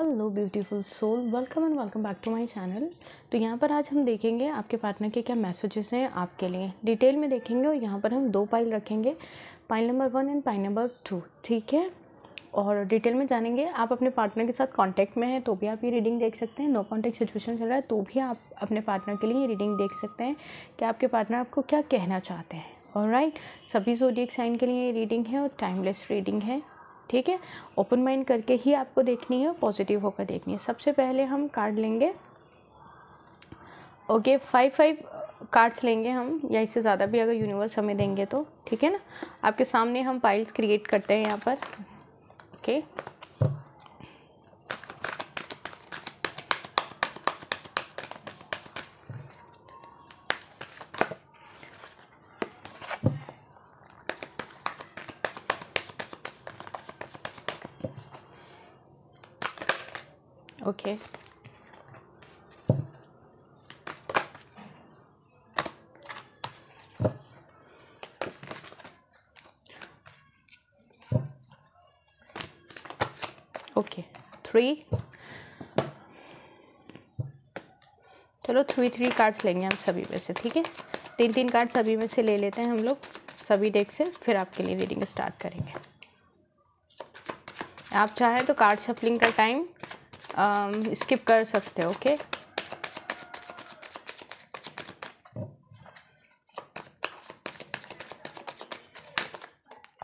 Hello beautiful soul welcome and welcome back to my channel तो यहाँ पर आज हम देखेंगे आपके पार्टनर के क्या मैसेजेस हैं आपके लिए डिटेल में देखेंगे और यहाँ पर हम दो पाइल रखेंगे pile number one and pile number two ठीक है और डिटेल में जानेंगे आप अपने पार्टनर के साथ कांटेक्ट में हैं तो भी आप ये रीडिंग देख सकते हैं नो कांटेक्ट सिचुएशन चल रहा है तो भी आप अपने पार्टनर के लिए ये रीडिंग देख सकते हैं कि आपके पार्टनर आपको क्या कहना चाहते हैं और राइट सभी जोडियक साइन के लिए ये रीडिंग है और टाइमलेस रीडिंग है ठीक है ओपन माइंड करके ही आपको देखनी है पॉजिटिव होकर देखनी है सबसे पहले हम कार्ड लेंगे ओके फाइव फाइव कार्ड्स लेंगे हम या इससे ज़्यादा भी अगर यूनिवर्स हमें देंगे तो ठीक है ना आपके सामने हम पाइल्स क्रिएट करते हैं यहाँ पर okay okay. Okay okay three चलो थ्री थ्री कार्ड्स लेंगे हम सभी में से ठीक है तीन तीन कार्ड सभी में से ले लेते हैं हम लोग सभी डेक से फिर आपके लिए रीडिंग स्टार्ट करेंगे आप चाहें तो कार्ड शफलिंग का टाइम स्किप um, कर सकते हो ओके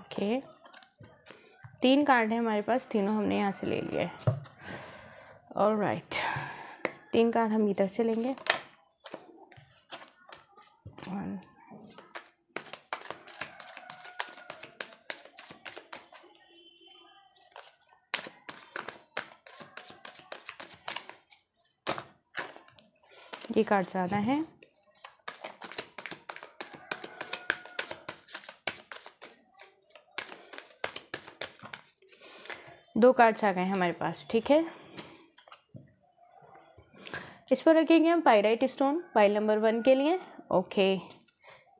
ओके तीन कार्ड हैं हमारे पास तीनों हमने यहाँ से ले लिए हैं और राइट तीन कार्ड हम इधर से लेंगे ये काट जाना है दो कार्ड्स आ गए हैं हमारे पास ठीक है इस पर रखेंगे हम pyrite stone pile number one के लिए ओके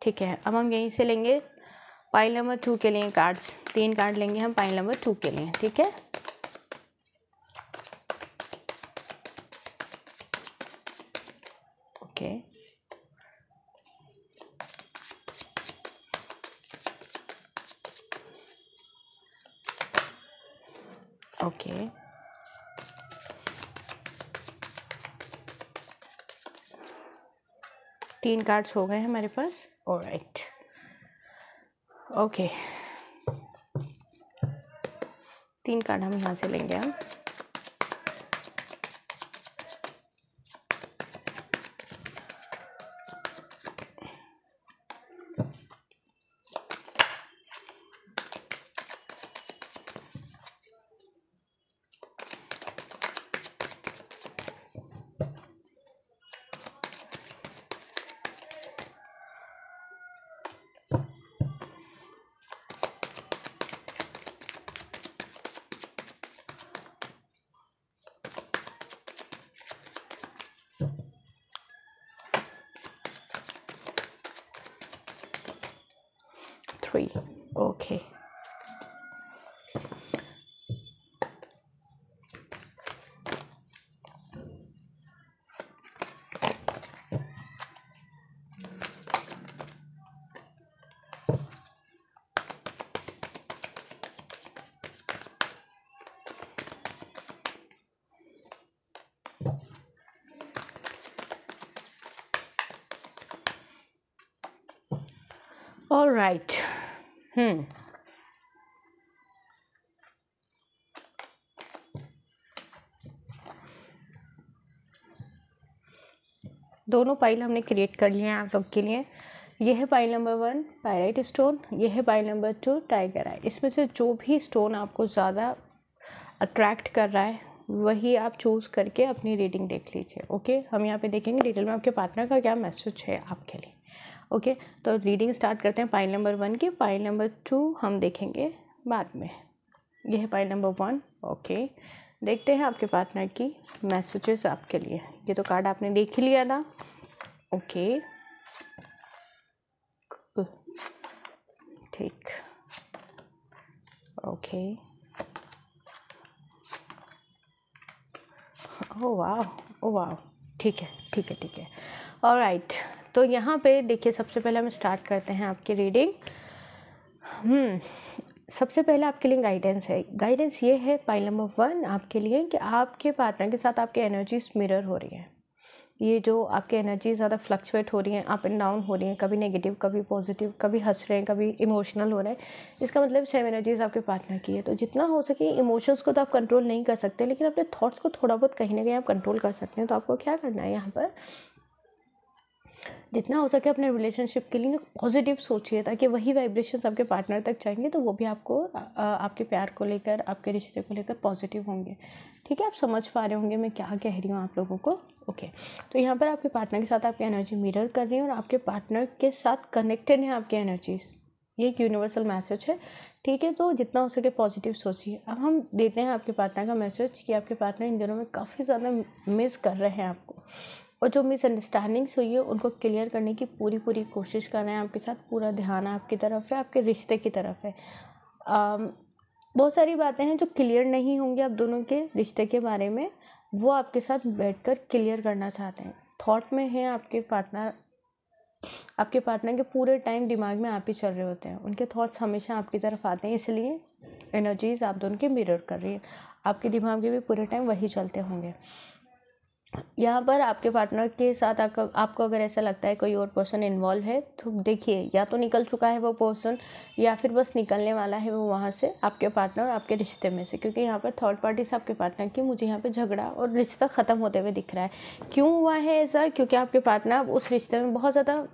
ठीक है अब हम यहीं से लेंगे पाइल नंबर टू के लिए कार्ड्स तीन कार्ड लेंगे हम पाइल नंबर टू के लिए ठीक है Okay. तीन कार्ड्स हो गए हैं हमारे पास और राइट ओके तीन कार्ड हम यहाँ से लेंगे हम okay all right हम्म दोनों पाइल हमने क्रिएट कर लिए हैं आप लोग के लिए यह है pile number one pyrite stone यह है pile number two tiger eye इसमें से जो भी स्टोन आपको ज़्यादा अट्रैक्ट कर रहा है वही आप चूज़ करके अपनी रीडिंग देख लीजिए ओके हम यहाँ पे देखेंगे डिटेल में आपके पार्टनर का क्या मैसेज है आपके लिए ओके तो रीडिंग स्टार्ट करते हैं पाइल नंबर वन की पाइल नंबर टू हम देखेंगे बाद में यह है पाइल नंबर वन ओके देखते हैं आपके पार्टनर की मैसेजेस आपके लिए ये तो कार्ड आपने देख ही लिया था ओके ठीक ओके ओ वाह ओ वाह ठीक है ठीक है ठीक है और राइट तो यहाँ पे देखिए सबसे पहले हम स्टार्ट करते हैं आपकी रीडिंग हम्म, सबसे पहले आपके लिए गाइडेंस है गाइडेंस ये है पाइल नंबर वन आपके लिए कि आपके पार्टनर के साथ आपकी एनर्जीज मिरर हो रही है ये जो आपकी एनर्जी ज़्यादा फ्लक्चुएट हो रही है अप एंड डाउन हो रही है कभी नेगेटिव कभी पॉजिटिव कभी हंस रहे हैं कभी इमोशनल हो रहे हैं इसका मतलब सेम एनर्जीज आपके पार्टनर की है तो जितना हो सके इमोशंस को तो आप कंट्रोल नहीं कर सकते लेकिन अपने थॉट्स को थोड़ा बहुत कहीं ना कहीं आप कंट्रोल कर सकते हैं तो आपको क्या करना है यहाँ पर जितना हो सके अपने रिलेशनशिप के लिए पॉजिटिव सोचिए ताकि वही वाइब्रेशन आपके पार्टनर तक जाएंगे तो वो भी आपको आपके प्यार को लेकर आपके रिश्ते को लेकर पॉजिटिव होंगे ठीक है आप समझ पा रहे होंगे मैं क्या कह रही हूँ आप लोगों को ओके okay. तो यहाँ पर आपके पार्टनर के साथ आपकी एनर्जी मिरर कर रही है और आपके पार्टनर के साथ कनेक्टेड हैं आपकी एनर्जीज़ ये एक यूनिवर्सल मैसेज है ठीक है तो जितना हो सके पॉजिटिव सोचिए अब हम देते हैं आपके पार्टनर का मैसेज कि आपके पार्टनर इन दिनों में काफ़ी ज़्यादा मिस कर रहे हैं आपको और जो मिसअंडरस्टैंडिंग्स हुई है उनको क्लियर करने की पूरी पूरी कोशिश कर रहे हैं आपके साथ पूरा ध्यान आपकी तरफ है आपके रिश्ते की तरफ है बहुत सारी बातें हैं जो क्लियर नहीं होंगी आप दोनों के रिश्ते के बारे में वो आपके साथ बैठकर क्लियर करना चाहते हैं थॉट में हैं आपके पार्टनर आपके पार्टनर के पूरे टाइम दिमाग में आप ही चल रहे होते हैं उनके थॉट्स हमेशा आपकी तरफ आते हैं इसलिए एनर्जीज आप दोनों के मिरर कर रही है आपके दिमाग में भी पूरे टाइम वही चलते होंगे यहाँ पर आपके पार्टनर के साथ आपको आपको अगर ऐसा लगता है कोई और पर्सन इन्वॉल्व है तो देखिए या तो निकल चुका है वो पर्सन या फिर बस निकलने वाला है वो वहाँ से आपके पार्टनर आपके रिश्ते में से क्योंकि यहाँ पर थर्ड पार्टी से आपके पार्टनर की मुझे यहाँ पर झगड़ा और रिश्ता ख़त्म होते हुए दिख रहा है क्यों हुआ है ऐसा क्योंकि आपके पार्टनर उस रिश्ते में बहुत ज़्यादा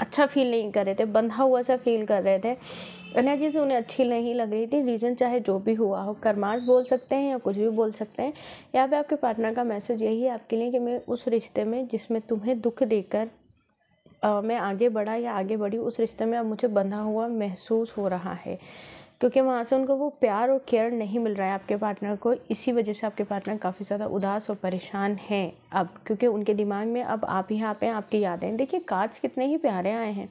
अच्छा फील नहीं कर रहे थे बंधा हुआ सा फील कर रहे थे अन्य से उन्हें अच्छी नहीं लग रही थी रीज़न चाहे जो भी हुआ हो कर्माज बोल सकते हैं या कुछ भी बोल सकते हैं यहाँ पे आपके पार्टनर का मैसेज यही है आपके लिए कि मैं उस रिश्ते में जिसमें तुम्हें दुख देकर आ, मैं आगे बढ़ा या आगे बढ़ी उस रिश्ते में अब मुझे बंधा हुआ महसूस हो रहा है क्योंकि वहाँ से उनको वो प्यार और केयर नहीं मिल रहा है आपके पार्टनर को इसी वजह से आपके पार्टनर काफ़ी ज़्यादा उदास और परेशान हैं अब क्योंकि उनके दिमाग में अब आप आप हैं आपकी यादें देखिए कार्ड्स कितने ही प्यारे आए हैं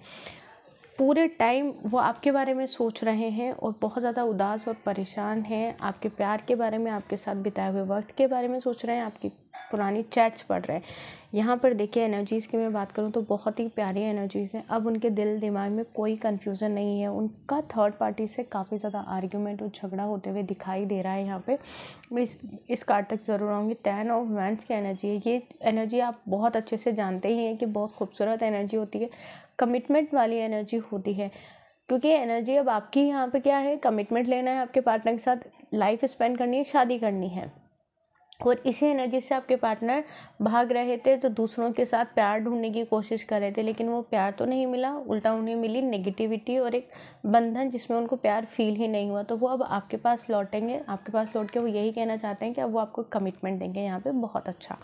पूरे टाइम वो आपके बारे में सोच रहे हैं और बहुत ज़्यादा उदास और परेशान हैं आपके प्यार के बारे में आपके साथ बिताए हुए वक्त के बारे में सोच रहे हैं आपकी पुरानी चैट्स पढ़ रहे हैं यहाँ पर देखिए एनर्जीज़ की मैं बात करूँ तो बहुत ही प्यारी एनर्जीज़ हैं अब उनके दिल दिमाग में कोई कन्फ्यूज़न नहीं है उनका थर्ड पार्टी से काफ़ी ज़्यादा आर्ग्यूमेंट और झगड़ा होते हुए दिखाई दे रहा है यहाँ पर मैं इस इस कार्ड तक ज़रूर आऊँगी टेन ऑफ वैंड्स की एनर्जी है ये एनर्जी आप बहुत अच्छे से जानते ही हैं कि बहुत खूबसूरत एनर्जी होती है कमिटमेंट वाली एनर्जी होती है क्योंकि एनर्जी अब आपकी यहाँ पे क्या है कमिटमेंट लेना है आपके पार्टनर के साथ लाइफ स्पेंड करनी है शादी करनी है और इसी एनर्जी से आपके पार्टनर भाग रहे थे तो दूसरों के साथ प्यार ढूंढने की कोशिश कर रहे थे लेकिन वो प्यार तो नहीं मिला उल्टा उन्हें मिली नेगेटिविटी और एक बंधन जिसमें उनको प्यार फील ही नहीं हुआ तो वो अब आपके पास लौटेंगे आपके पास लौट के वो यही कहना चाहते हैं कि अब वो आपको कमिटमेंट देंगे यहाँ पर बहुत अच्छा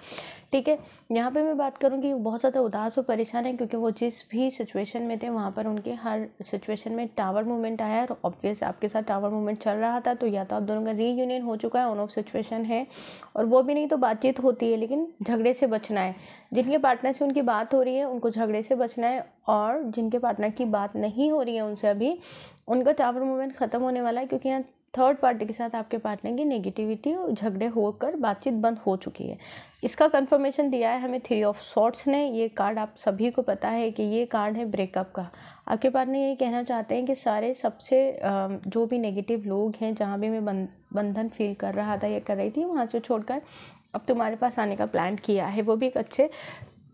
ठीक है यहाँ पर मैं बात करूँगी बहुत ज़्यादा उदास और परेशान है क्योंकि वो जिस भी सिचुएशन में थे वहाँ पर उनके हर सिचुएशन में टावर मूवमेंट आया और ऑब्वियस आपके साथ टावर मूवमेंट चल रहा था तो या तो आप दोनों का रीयूनियन हो चुका है ऑन ऑफ सिचुएशन है और वो भी नहीं तो बातचीत होती है लेकिन झगड़े से बचना है जिनके पार्टनर से उनकी बात हो रही है उनको झगड़े से बचना है और जिनके पार्टनर की बात नहीं हो रही है उनसे अभी उनका चावर मूवमेंट ख़त्म होने वाला है क्योंकि यहाँ थर्ड पार्टी के साथ आपके पार्टनर की नेगेटिविटी और झगड़े होकर बातचीत बंद हो चुकी है इसका कंफर्मेशन दिया है हमें थ्री ऑफ शॉर्ट्स ने ये कार्ड आप सभी को पता है कि ये कार्ड है ब्रेकअप का आपके पार्टनर ये कहना चाहते हैं कि सारे सबसे जो भी नेगेटिव लोग हैं जहाँ भी मैं बन बंधन फील कर रहा था या कर रही थी वहाँ से छोड़कर अब तुम्हारे पास आने का प्लान किया है वो भी एक अच्छे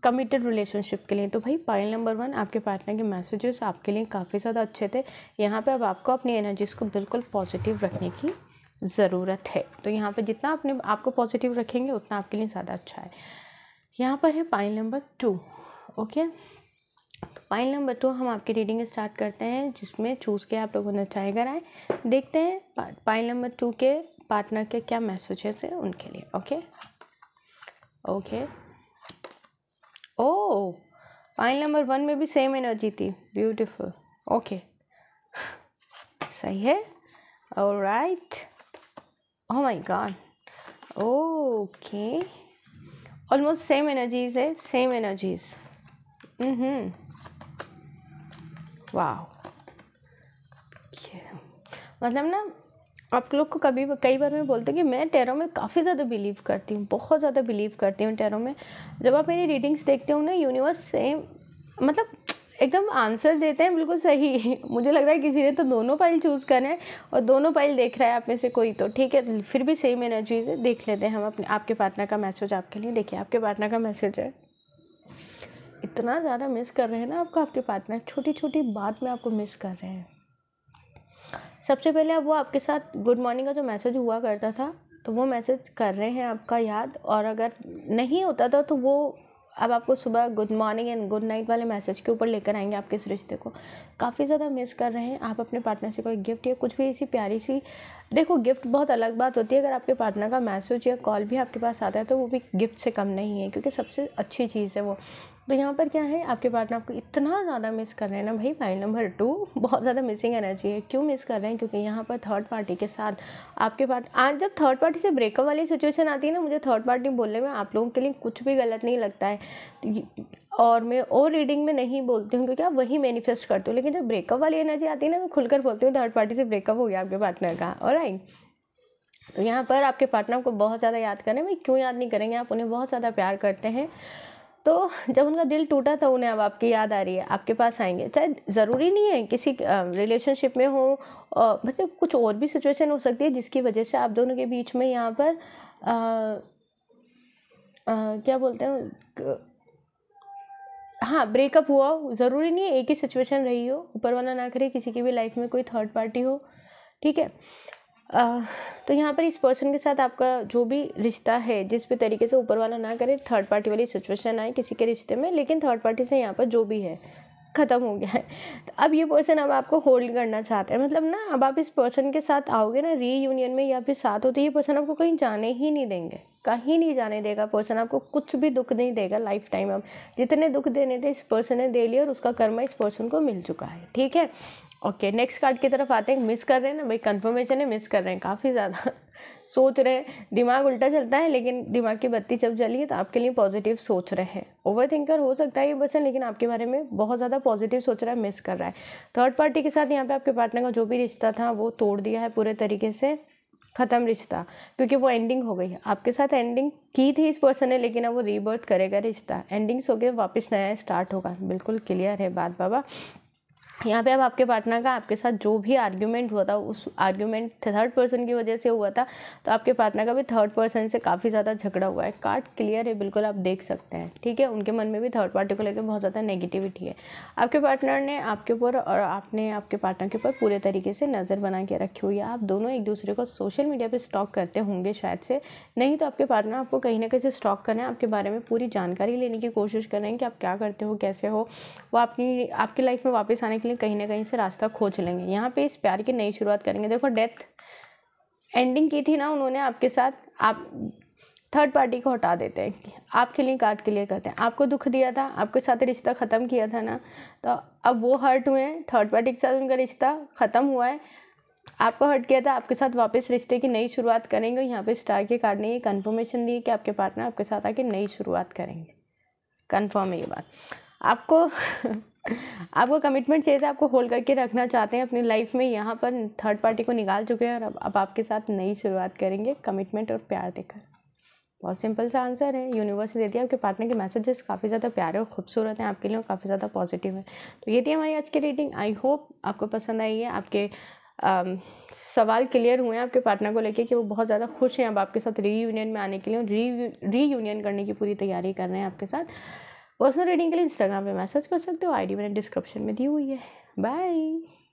कमिटेड रिलेशनशिप के लिए तो भाई पॉइंट नंबर वन आपके पार्टनर के मैसेजेस आपके लिए काफ़ी ज़्यादा अच्छे थे यहाँ पे अब आपको अपनी एनर्जीज़ को बिल्कुल पॉजिटिव रखने की ज़रूरत है तो यहाँ पे जितना अपने आपको पॉजिटिव रखेंगे उतना आपके लिए ज़्यादा अच्छा है यहाँ पर है point number two okay pile number two हम आपकी रीडिंग स्टार्ट करते हैं जिसमें चूज़ के आप लोगों ने टाइगर आए देखते हैं फाइल नंबर टू के पार्टनर के क्या है से उनके लिए okay okay oh pile number one में भी सेम एनर्जी थी ब्यूटिफुल ओके सही है और right oh my god okay almost same energies है सेम एनर्जीज हम्म वाह मतलब ना आप लोग को कभी कई बार मैं बोलते कि मैं टेरो में काफ़ी ज़्यादा बिलीव करती हूँ बहुत ज़्यादा बिलीव करती हूँ टेरो में जब आप मेरी रीडिंग्स देखते हो ना यूनिवर्स सेम मतलब एकदम आंसर देते हैं बिल्कुल सही मुझे लग रहा है किसी ने तो दोनों पाइल चूज़ करें और दोनों पाइल देख रहा है आप में से कोई तो ठीक है फिर भी सेम एनर्जीज देख लेते हैं हम अपने आपके पार्टनर का मैसेज आपके लिए देखिए आपके पार्टनर का मैसेज है इतना ज़्यादा मिस कर रहे हैं ना आपको आपके पार्टनर छोटी छोटी बात में आपको मिस कर रहे हैं सबसे पहले अब वो आपके साथ गुड मॉर्निंग का जो मैसेज हुआ करता था तो वो मैसेज कर रहे हैं आपका याद और अगर नहीं होता था तो वो अब आपको सुबह good morning and good night वाले मैसेज के ऊपर लेकर आएंगे आपके इस रिश्ते को काफ़ी ज़्यादा मिस कर रहे हैं आप अपने पार्टनर से कोई गिफ्ट या कुछ भी ऐसी प्यारी सी देखो गिफ्ट बहुत अलग बात होती है अगर आपके पार्टनर का मैसेज या कॉल भी आपके पास आता है तो वो भी गिफ्ट से कम नहीं है क्योंकि सबसे अच्छी चीज़ है वो तो यहाँ पर क्या है आपके पार्टनर आपको इतना ज़्यादा मिस कर रहे हैं ना भाई फाइल नंबर टू बहुत ज़्यादा मिसिंग एनर्जी है क्यों मिस कर रहे हैं क्योंकि यहाँ पर थर्ड पार्टी के साथ आपके पार्ट आज जब थर्ड पार्टी से ब्रेकअप वाली सिचुएशन आती है ना मुझे थर्ड पार्टी बोलने में आप लोगों के लिए कुछ भी गलत नहीं लगता है और मैं और रीडिंग में नहीं बोलती हूँ क्योंकि आप वही मैनिफेस्ट करते हो लेकिन जब ब्रेकअप वाली एनर्जी आती है ना मैं खुलकर बोलती हूँ थर्ड पार्टी से ब्रेकअप हो गया आपके पार्टनर का और तो यहाँ पर आपके पार्टनर को बहुत ज़्यादा याद करें भाई क्यों याद नहीं करेंगे आप उन्हें बहुत ज़्यादा प्यार करते हैं तो जब उनका दिल टूटा था उन्हें अब आपकी याद आ रही है आपके पास आएंगे शायद ज़रूरी नहीं है किसी रिलेशनशिप में हो मतलब कुछ और भी सिचुएशन हो सकती है जिसकी वजह से आप दोनों के बीच में यहाँ पर आ, आ, क्या बोलते हैं हाँ ब्रेकअप हुआ हो ज़रूरी नहीं है एक ही सिचुएशन रही हो ऊपर वाला ना करे किसी की भी लाइफ में कोई थर्ड पार्टी हो ठीक है तो यहाँ पर इस पर्सन के साथ आपका जो भी रिश्ता है जिस भी तरीके से ऊपर वाला ना करे थर्ड पार्टी वाली सिचुएशन आए किसी के रिश्ते में लेकिन थर्ड पार्टी से यहाँ पर जो भी है ख़त्म हो गया है तो अब ये पर्सन अब आपको होल्ड करना चाहते हैं मतलब ना अब आप इस पर्सन के साथ आओगे ना रीयूनियन में या फिर साथ हो तो ये पर्सन आपको कहीं जाने ही नहीं देंगे कहीं नहीं जाने देगा पर्सन आपको कुछ भी दुख नहीं देगा लाइफ टाइम अब जितने दुख देने थे इस पर्सन ने दे लिए और उसका कर्मा इस पर्सन को मिल चुका है ठीक है ओके नेक्स्ट कार्ड की तरफ आते हैं मिस कर रहे हैं ना भाई कंफर्मेशन है मिस कर रहे हैं काफ़ी ज़्यादा सोच रहे हैं दिमाग उल्टा चलता है लेकिन दिमाग की बत्ती जब जली है तो आपके लिए पॉजिटिव सोच रहे हैं ओवर थिंकर हो सकता है ये पर्सन लेकिन आपके बारे में बहुत ज़्यादा पॉजिटिव सोच रहा है मिस कर रहा है थर्ड पार्टी के साथ यहाँ पे आपके पार्टनर का जो भी रिश्ता था वो तोड़ दिया है पूरे तरीके से ख़त्म रिश्ता क्योंकि वो एंडिंग हो गई है आपके साथ एंडिंग की थी इस पर्सन ने लेकिन अब वो रीबर्थ करेगा रिश्ता एंडिंग्स हो गए वापस नया स्टार्ट होगा बिल्कुल क्लियर है बात बाबा यहाँ पे अब आपके पार्टनर का आपके साथ जो भी आर्ग्यूमेंट हुआ था उस आर्ग्यूमेंट थर्ड पर्सन की वजह से हुआ था तो आपके पार्टनर का भी थर्ड पर्सन से काफ़ी ज़्यादा झगड़ा हुआ है कार्ड क्लियर है बिल्कुल आप देख सकते हैं ठीक है उनके मन में भी थर्ड पार्टी को लेकर बहुत ज़्यादा नेगेटिविटी है आपके पार्टनर ने आपके ऊपर और आपने आपके पार्टनर के ऊपर पूरे तरीके से नज़र बना के रखी हुई है आप दोनों एक दूसरे को सोशल मीडिया पर स्टॉक करते होंगे शायद से नहीं तो आपके पार्टनर आपको कहीं ना कहीं स्टॉक करें आपके बारे में पूरी जानकारी लेने की कोशिश करें कि आप क्या करते हो कैसे हो वो आपकी आपकी लाइफ में वापस आने के लिए कहीं ना कहीं से रास्ता खोज लेंगे यहाँ पे इस प्यार की नई शुरुआत करेंगे देखो डेथ एंडिंग की थी ना उन्होंने आपके साथ आप थर्ड पार्टी को हटा देते हैं आपके लिए कार्ड क्लियर करते हैं आपको दुख दिया था आपके साथ रिश्ता ख़त्म किया था ना तो अब वो हर्ट हुए हैं थर्ड पार्टी के साथ उनका रिश्ता ख़त्म हुआ है आपको हर्ट किया था आपके साथ वापस रिश्ते की नई शुरुआत करेंगे यहाँ पे स्टार के कार्ड ने ये कन्फर्मेशन दी कि आपके पार्टनर आपके साथ आके नई शुरुआत करेंगे कन्फर्म है ये बात आपको आपको कमिटमेंट चाहिए था आपको होल्ड करके रखना चाहते हैं अपनी लाइफ में यहाँ पर थर्ड पार्टी को निकाल चुके हैं और अब अब आपके साथ नई शुरुआत करेंगे कमिटमेंट और प्यार देकर बहुत सिंपल सा आंसर है यूनिवर्स दे दिया आपके पार्टनर के मैसेजेस काफ़ी ज़्यादा प्यारे और खूबसूरत हैं आपके लिए और काफ़ी ज़्यादा पॉजिटिव है तो ये थी हमारी आज की रीडिंग आई होप आपको पसंद आई है आपके Um, सवाल क्लियर हुए हैं आपके पार्टनर को लेके कि वो बहुत ज़्यादा खुश हैं अब आपके साथ री में आने के लिए री री करने की पूरी तैयारी कर रहे हैं आपके साथ पर्सनल रीडिंग के लिए इंस्टाग्राम पे मैसेज कर सकते हो आईडी मैंने डिस्क्रिप्शन में दी हुई है बाय